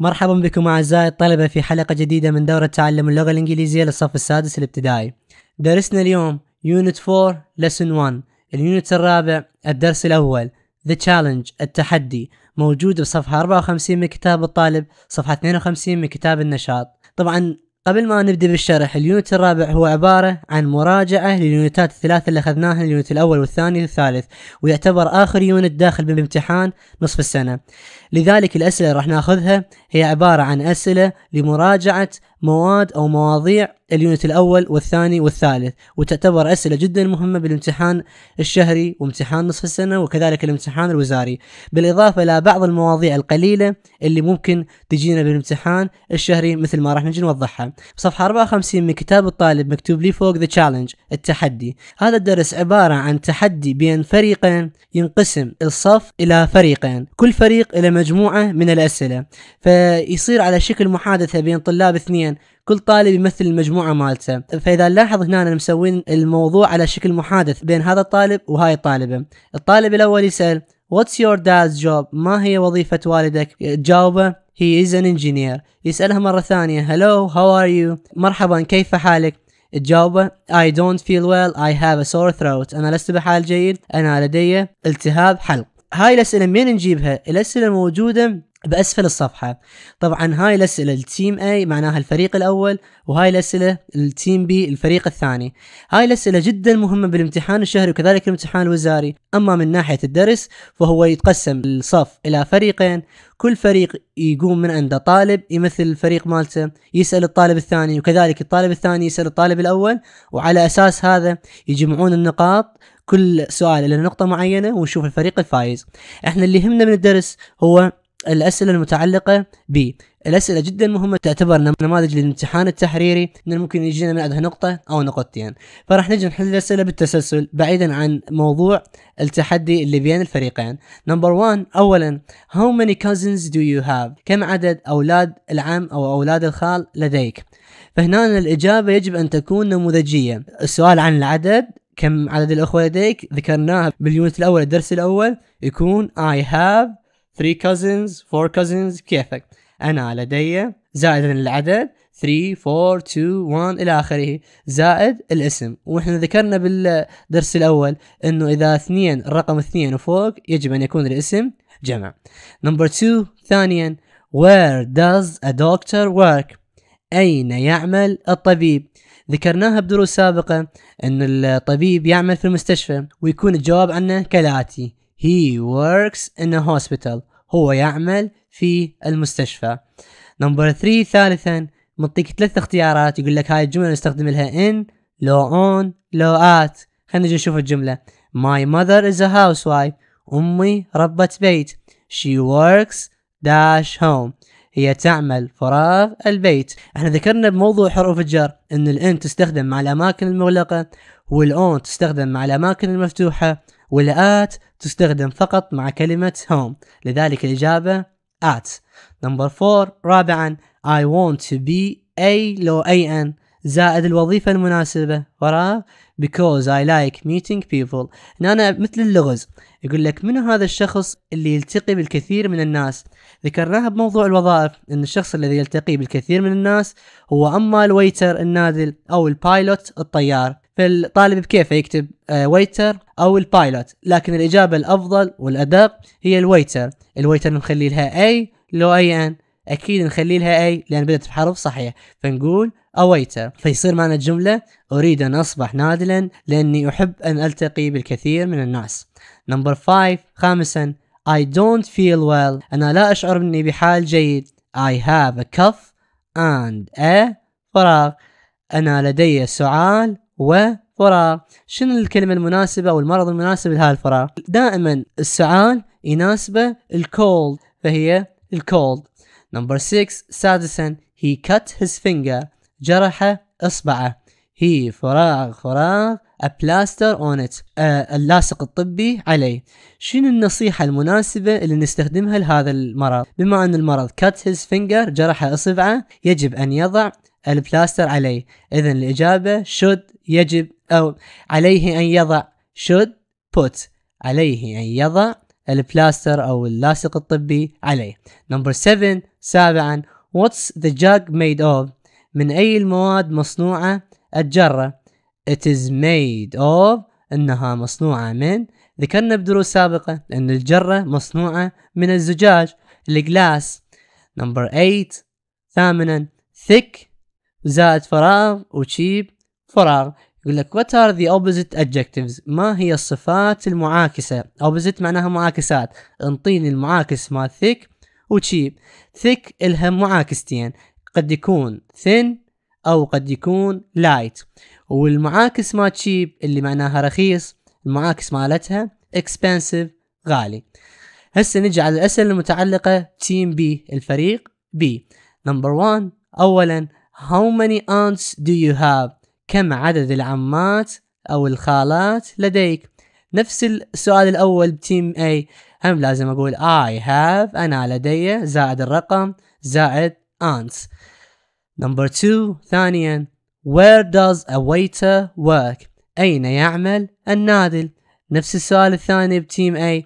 مرحبا بكم أعزائي الطلبة في حلقة جديدة من دورة تعلم اللغة الإنجليزية للصف السادس الابتدائي درسنا اليوم Unit 4 لسن 1 اليونت الرابع الدرس الأول The Challenge التحدي موجود بصفحة 54 من كتاب الطالب صفحة 52 من كتاب النشاط طبعا قبل ما نبدأ بالشرح اليونت الرابع هو عبارة عن مراجعة لليونتات الثلاثة اللي أخذناها اليونت الأول والثاني والثالث ويعتبر آخر يونت داخل بالامتحان نصف السنة لذلك الأسئلة راح ناخذها هي عبارة عن أسئلة لمراجعة مواد أو مواضيع اليونت الأول والثاني والثالث وتعتبر أسئلة جدا مهمة بالامتحان الشهري وامتحان نصف السنة وكذلك الامتحان الوزاري بالإضافة إلى بعض المواضيع القليلة اللي ممكن تجينا بالامتحان الشهري مثل ما راح نجي نوضحها بصفحة 54 من كتاب الطالب مكتوب لي فوق The Challenge التحدي هذا الدرس عبارة عن تحدي بين فريقين ينقسم الصف إلى فريقين كل فريق إلى مجموعة من الأسئلة فيصير على شكل محادثة بين طلاب اثنين كل طالب يمثل المجموعة مالته فإذا نلاحظ هنا أنا مسوين الموضوع على شكل محادث بين هذا الطالب وهاي الطالبة الطالب الأول يسأل What's your dad's job؟ ما هي وظيفة والدك؟ تجاوبه He is an engineer يسألها مرة ثانية Hello how are you؟ مرحبا كيف حالك؟ تجاوبه I don't feel well I have a sore throat أنا لست بحال جيد أنا لدي التهاب حلق هاي الأسئلة من نجيبها الأسئلة موجودة باسفل الصفحه طبعا هاي الاسئله التيم اي معناها الفريق الاول وهاي الاسئله التيم بي الفريق الثاني هاي الاسئله جدا مهمه بالامتحان الشهري وكذلك الامتحان الوزاري اما من ناحيه الدرس فهو يتقسم الصف الى فريقين كل فريق يقوم من عنده طالب يمثل الفريق مالته يسال الطالب الثاني وكذلك الطالب الثاني يسال الطالب الاول وعلى اساس هذا يجمعون النقاط كل سؤال الى نقطه معينه ونشوف الفريق الفايز احنا اللي يهمنا من الدرس هو الأسئلة المتعلقة ب الأسئلة جدا مهمة تعتبر نماذج للامتحان التحريري من ممكن يجينا من عندها نقطة أو نقطتين فراح نجي نحل الأسئلة بالتسلسل بعيدا عن موضوع التحدي اللي بين الفريقين نمبر 1 أولا how many cousins do you have كم عدد أولاد العم أو أولاد الخال لديك فهنا الإجابة يجب أن تكون نموذجية السؤال عن العدد كم عدد الأخوة لديك ذكرناها باليونت الأول الدرس الأول يكون I have 3 cousins 4 cousins كيفك انا لدي زائد العدد 3 4 2 1 الى اخره زائد الاسم واحنا ذكرنا بالدرس الاول انه اذا اثنين الرقم اثنين وفوق يجب ان يكون الاسم جمع نمبر 2 ثانيا where does a doctor work اين يعمل الطبيب ذكرناها بدروس سابقة أن الطبيب يعمل في المستشفى ويكون الجواب عنه كالآتي He works in a hospital. هو يعمل في المستشفى. نمبر 3 ثالثا مطيك ثلاث اختيارات يقول لك هاي الجملة نستخدم لها in, لو on, لو at. خلينا نجي نشوف الجملة. My mother is a housewife. أمي ربة بيت. She works dash home. هي تعمل فراغ البيت احنا ذكرنا بموضوع حروف الجر ان الان تستخدم مع الاماكن المغلقة والاون تستخدم مع الاماكن المفتوحة والآت تستخدم فقط مع كلمة home لذلك الإجابة at نمبر 4 رابعا I want to be a لو أي أن زائد الوظيفة المناسبة وراء because I like meeting people هنا أنا مثل اللغز يقول لك من هذا الشخص اللي يلتقي بالكثير من الناس ذكرناها بموضوع الوظائف ان الشخص الذي يلتقي بالكثير من الناس هو اما الويتر النادل او البايلوت الطيار فالطالب بكيفه يكتب ويتر آه، او البايلوت لكن الاجابه الافضل والادق هي الويتر الويتر نخلي لها اي لو اي ان اكيد نخلي لها اي لان بدات بحرف صحيح فنقول اويتر فيصير معنا الجمله اريد ان اصبح نادلا لاني احب ان التقي بالكثير من الناس نمبر 5 خامسا I don't feel well انا لا اشعر اني بحال جيد I have a cough and a فراغ أنا لدي سعال وفراغ شنو الكلمة المناسبة أو المرض المناسب لهذا الفراغ دائما السعال يناسبه الكولد فهي الكولد نمبر 6 سادسا he cut his finger جرح إصبعه هي فراغ فراغ a plaster on it آه اللاصق الطبي عليه شنو النصيحة المناسبة اللي نستخدمها لهذا المرض بما أن المرض cut his finger جرح إصبعه يجب أن يضع البلاستر عليه إذا الإجابة should يجب أو عليه أن يضع should put عليه أن يضع البلاستر أو اللاصق الطبي عليه نمبر 7 سابعا what's the jug made of من أي المواد مصنوعة الجرة it is made of انها مصنوعة من ذكرنا بدروس سابقة ان الجرة مصنوعة من الزجاج الجلاس نمبر 8 ثامنا thick زائد فراغ وتشيب فراغ يقول لك what are the opposite adjectives ما هي الصفات المعاكسة opposite معناها معاكسات انطيني المعاكس مال thick وتشيب thick الها معاكستين قد يكون thin او قد يكون light والمعاكس مال تشيب اللي معناها رخيص المعاكس مالتها expensive غالي هسه نجي على الأسئلة المتعلقة تيم بي الفريق بي نمبر 1 أولا How many aunts do you have? كم عدد العمات أو الخالات لديك؟ نفس السؤال الأول بتيم A هم لازم أقول I have أنا لدي زائد الرقم زائد aunts. Number two ثانيا Where does a waiter work? أين يعمل النادل؟ نفس السؤال الثاني بتيم A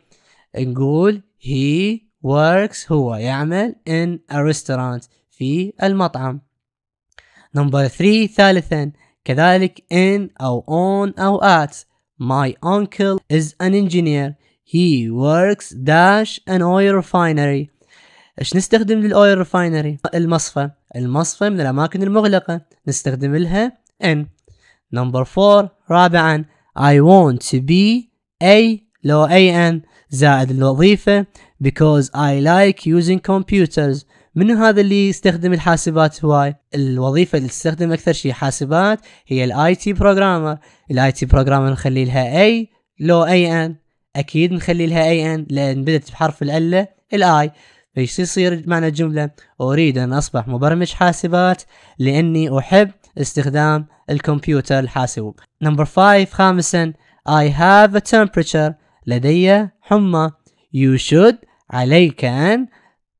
نقول he works هو يعمل in a restaurant في المطعم نمبر 3 ثالثا كذلك in أو on أو at My uncle is an engineer He works dash an oil refinery ايش نستخدم للاويل ريفاينري المصفى المصفى من الاماكن المغلقه نستخدم لها ان نمبر 4 رابعا I want to be a لو اي ان زائد الوظيفه because I like using computers منو هذا اللي يستخدم الحاسبات هواي الوظيفه اللي تستخدم اكثر شيء حاسبات هي الاي تي بروجرامر الاي تي بروجرامر نخلي لها اي لو اي ان اكيد نخلي لها اي ان لان بدت بحرف الألة الاي فايش يصير معنى الجمله اريد ان اصبح مبرمج حاسبات لاني احب استخدام الكمبيوتر الحاسوب نمبر 5 خامسا I have a temperature لدي حمى you should عليك أن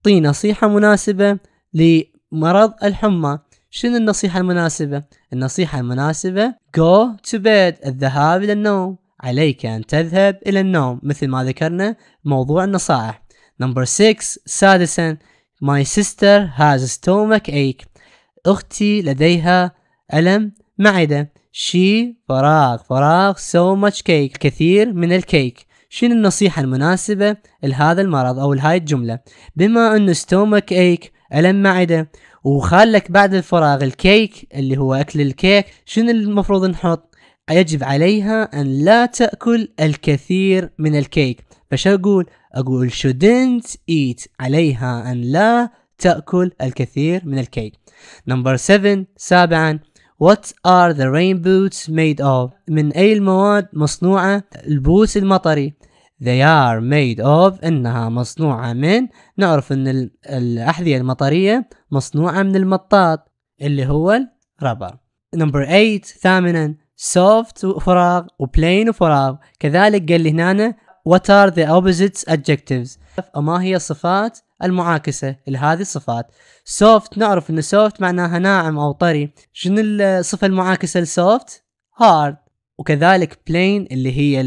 اعطيه نصيحة مناسبة لمرض الحمى شنو النصيحة المناسبة؟ النصيحة المناسبة go to bed الذهاب إلى النوم عليك أن تذهب إلى النوم مثل ما ذكرنا موضوع النصائح number 6 سادسا my sister has stomach ache أختي لديها ألم معدة she فراغ فراغ so much cake الكثير من الكيك شنو النصيحة المناسبة لهذا المرض أو لهاي الجملة بما أنه ستومك ايك ألم معدة وخالك بعد الفراغ الكيك اللي هو أكل الكيك شنو المفروض نحط يجب عليها أن لا تأكل الكثير من الكيك فشو أقول أقول shouldn't eat عليها أن لا تأكل الكثير من الكيك نمبر 7 سابعا What are the rain boots made of? من أي المواد مصنوعة البوس المطري؟ They are made of إنها مصنوعة من نعرف إن الأحذية المطرية مصنوعة من المطاط اللي هو الربر. Number eight ثامنا soft وفراغ وبلين وفراغ كذلك قال لي هنا what are the opposite adjectives؟ ما هي الصفات المعاكسة لهذه الصفات سوفت نعرف ان سوفت معناها ناعم او طري شنو الصفة المعاكسة لسوفت هارد وكذلك بلين اللي هي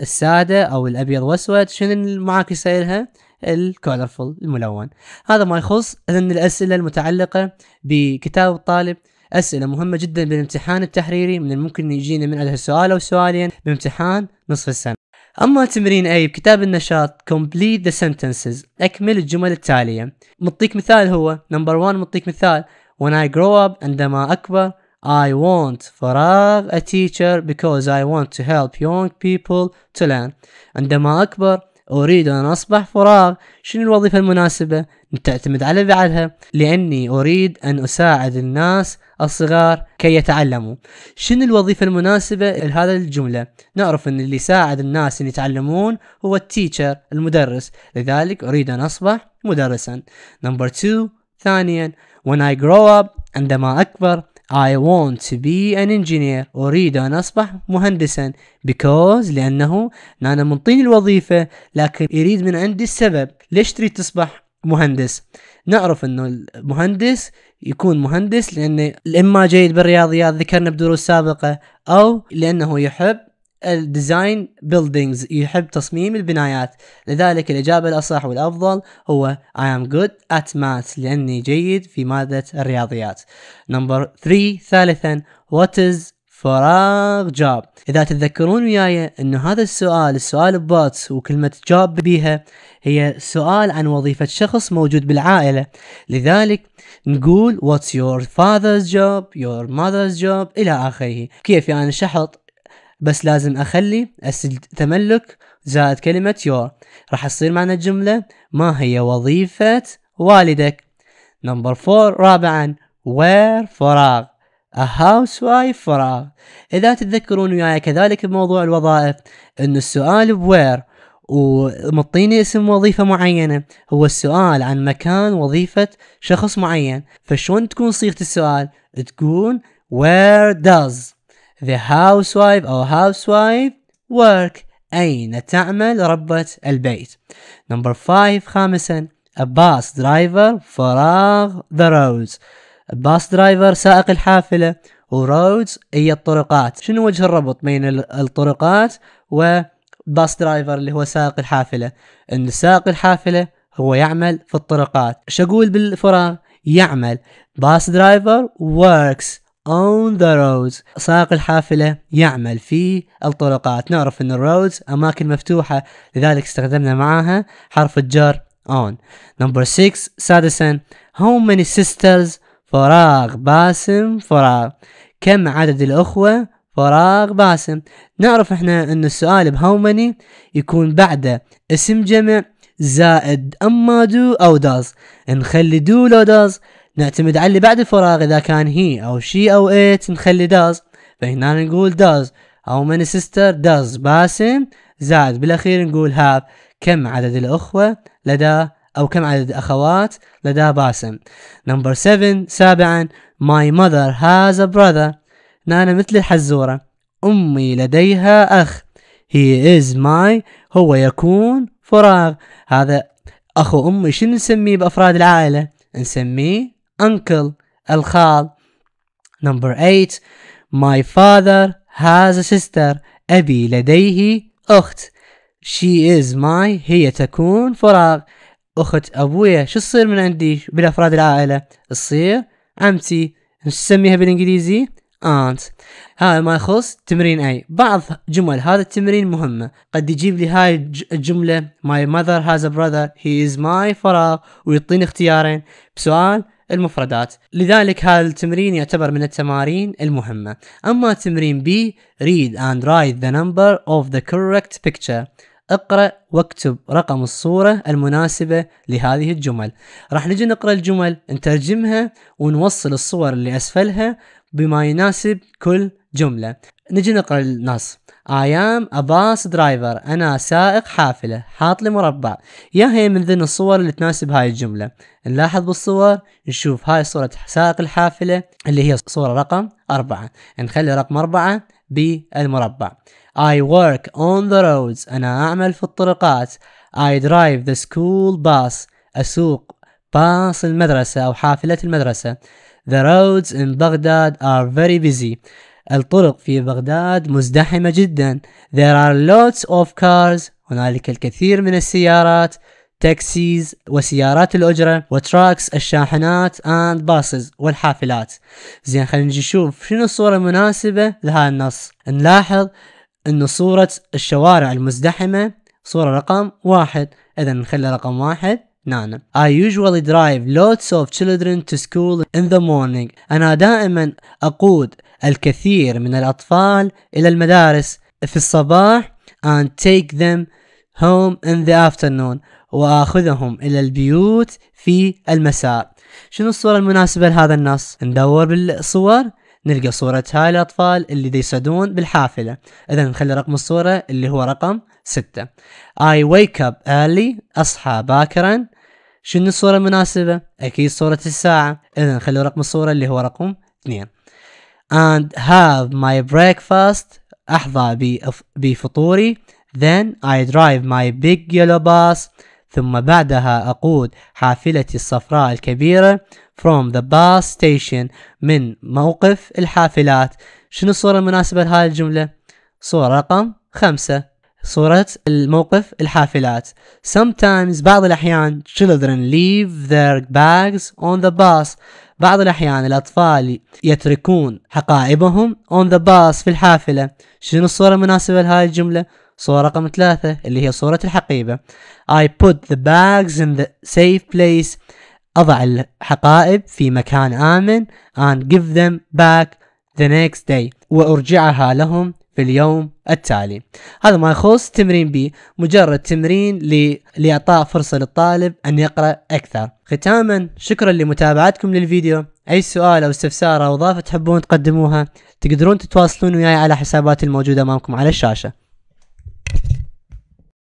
السادة او الابيض واسود شنو المعاكسة لها الكولرفول الملون هذا ما يخص اذن الاسئلة المتعلقة بكتاب الطالب أسئلة مهمة جدا بالامتحان التحريري من الممكن يجينا من عندها سؤال أو سؤالين بامتحان نصف السنة أما تمرين أي بكتاب النشاط complete the sentences أكمل الجمل التالية مطيك مثال هو نمبر 1 مطيك مثال when I grow up عندما أكبر I want فراغ a teacher because I want to help young people to learn عندما أكبر أريد أن أصبح فراغ شنو الوظيفة المناسبة تعتمد على بعدها لأني أريد أن أساعد الناس الصغار كي يتعلموا شنو الوظيفة المناسبة لهذا الجملة نعرف ان اللي يساعد الناس ان يتعلمون هو التيتشر المدرس لذلك اريد ان اصبح مدرسا نمبر 2 ثانيا when I grow up عندما اكبر I want to be an engineer أريد أن أصبح مهندسا because لأنه أنا منطيني الوظيفة لكن يريد من عندي السبب ليش تريد تصبح مهندس نعرف أنه المهندس يكون مهندس لانه اما جيد بالرياضيات ذكرنا بدروس سابقه او لانه يحب الديزاين بيلدينجز يحب تصميم البنايات لذلك الإجابة الأصح والأفضل هو I am good at math لأني جيد في مادة الرياضيات نمبر 3 ثالثا what is فراغ جاب إذا تتذكرون وياي أن هذا السؤال السؤال بوتس وكلمة جاب بيها هي سؤال عن وظيفة شخص موجود بالعائلة لذلك نقول واتس يور فاذرز جوب يور ماذرز جوب الى اخره كيف يعني شحط بس لازم اخلي تملك زائد كلمة يور راح تصير معنا الجملة ما هي وظيفة والدك نمبر فور رابعا وير فراغ A housewife فراغ إذا تتذكرون وياي كذلك بموضوع الوظائف أن السؤال بوير ومطيني اسم وظيفة معينة هو السؤال عن مكان وظيفة شخص معين فشون تكون صيغة السؤال تكون where does the housewife or housewife work أين تعمل ربة البيت نمبر فايف خامسا a bus driver فراغ the roads bus درايفر سائق الحافلة و roads هي الطرقات شنو وجه الربط بين الطرقات و باص درايفر اللي هو سائق الحافله ان سائق الحافله هو يعمل في الطرقات شو اقول بالفراغ يعمل باص درايفر works on the roads سائق الحافلة يعمل في الطرقات نعرف ان الرودز اماكن مفتوحة لذلك استخدمنا معاها حرف الجر on number 6 سادسا how many sisters فراغ باسم فراغ كم عدد الاخوة فراغ باسم نعرف احنا ان السؤال بهاو ماني يكون بعده اسم جمع زائد اما دو او داز نخلي دو لو داز نعتمد على اللي بعد الفراغ اذا كان هي او شي او ات نخلي داز فهنا نقول داز او ماني سيستر داز باسم زائد بالاخير نقول هاف كم عدد الاخوة لدى أو كم عدد الأخوات لدى باسم نمبر 7 سابعا ماي mother has a brother نانا مثل الحزورة أمي لديها أخ هي is my هو يكون فراغ هذا أخو أمي شنو نسميه بأفراد العائلة نسميه uncle الخال نمبر 8 my father has a sister أبي لديه أخت she is my هي تكون فراغ أخت أبويا شو تصير من عندي بالأفراد العائلة تصير عمتي نسميها بالإنجليزي أنت هذا ما يخص تمرين أي بعض جمل هذا التمرين مهمة قد يجيب لي هاي الجملة My mother has a brother He is my فراغ ويعطيني اختيارين بسؤال المفردات لذلك هذا التمرين يعتبر من التمارين المهمة أما تمرين B Read and write the number of the correct picture اقرأ واكتب رقم الصورة المناسبة لهذه الجمل راح نجي نقرأ الجمل نترجمها ونوصل الصور اللي أسفلها بما يناسب كل جملة نجي نقرأ النص I am a bus driver أنا سائق حافلة حاط لي مربع يا هي من ضمن الصور اللي تناسب هاي الجملة نلاحظ بالصور نشوف هاي صورة سائق الحافلة اللي هي صورة رقم أربعة نخلي رقم أربعة بالمربع I work on the roads أنا أعمل في الطرقات I drive the school bus أسوق باص المدرسة أو حافلة المدرسة The roads in Baghdad are very busy. الطرق في بغداد مزدحمة جدا. There are lots of cars. هنالك الكثير من السيارات. تاكسيز وسيارات الأجرة وتراكس الشاحنات and باصز والحافلات زين خلينا نشوف شنو الصورة المناسبة لهذا النص نلاحظ أن صورة الشوارع المزدحمة صورة رقم واحد إذا نخلي رقم واحد نانا نعم. I usually drive lots of children to school in the morning أنا دائما أقود الكثير من الأطفال إلى المدارس في الصباح and take them home in the afternoon وآخذهم إلى البيوت في المساء شنو الصورة المناسبة لهذا النص؟ ندور بالصور نلقى صورة هاي الأطفال اللي دي يصعدون بالحافلة إذا نخلي رقم الصورة اللي هو رقم ستة I wake up early أصحى باكرا شنو الصورة المناسبة؟ أكيد صورة الساعة إذا خلوا رقم الصورة اللي هو رقم اثنين and have my breakfast أحظى بفطوري then I drive my big yellow bus ثم بعدها أقود حافلتي الصفراء الكبيرة from the bus station من موقف الحافلات شنو الصورة المناسبة لهذه الجملة؟ صورة رقم خمسة صورة الموقف الحافلات sometimes بعض الأحيان children leave their bags on the bus بعض الأحيان الأطفال يتركون حقائبهم on the bus في الحافلة شنو الصورة المناسبة لهذه الجملة؟ صورة رقم ثلاثة اللي هي صورة الحقيبة I put the bags in the safe place أضع الحقائب في مكان آمن and give them back the next day وأرجعها لهم في اليوم التالي هذا ما يخص تمرين بي مجرد تمرين لإعطاء فرصة للطالب أن يقرأ أكثر ختاما شكرا لمتابعتكم للفيديو أي سؤال أو استفسار أو إضافة تحبون تقدموها تقدرون تتواصلون وياي على حسابات الموجودة أمامكم على الشاشة